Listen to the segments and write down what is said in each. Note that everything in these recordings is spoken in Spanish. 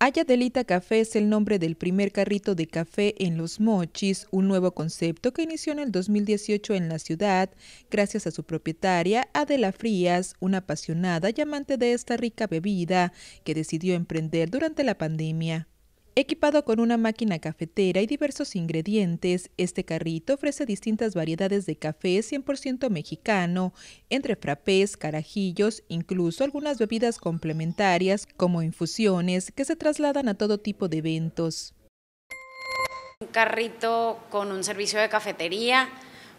Ayadelita Café es el nombre del primer carrito de café en Los Mochis, un nuevo concepto que inició en el 2018 en la ciudad, gracias a su propietaria Adela Frías, una apasionada y amante de esta rica bebida que decidió emprender durante la pandemia. Equipado con una máquina cafetera y diversos ingredientes, este carrito ofrece distintas variedades de café 100% mexicano, entre frappés, carajillos, incluso algunas bebidas complementarias como infusiones que se trasladan a todo tipo de eventos. Un carrito con un servicio de cafetería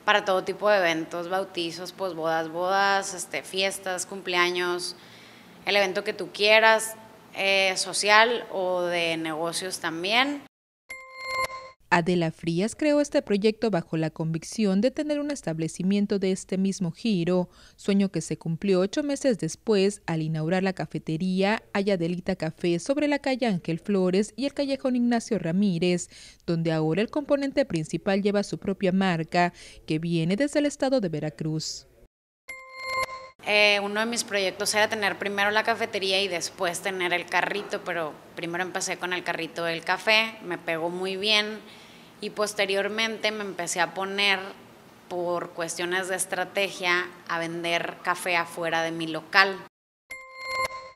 para todo tipo de eventos, bautizos, posbodas, pues, bodas, este, fiestas, cumpleaños, el evento que tú quieras, eh, social o de negocios también. Adela Frías creó este proyecto bajo la convicción de tener un establecimiento de este mismo giro, sueño que se cumplió ocho meses después al inaugurar la cafetería Ayadelita Café sobre la calle Ángel Flores y el callejón Ignacio Ramírez, donde ahora el componente principal lleva su propia marca, que viene desde el estado de Veracruz. Eh, uno de mis proyectos era tener primero la cafetería y después tener el carrito, pero primero empecé con el carrito del café, me pegó muy bien y posteriormente me empecé a poner por cuestiones de estrategia a vender café afuera de mi local.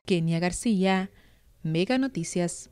Kenia García, Mega Noticias.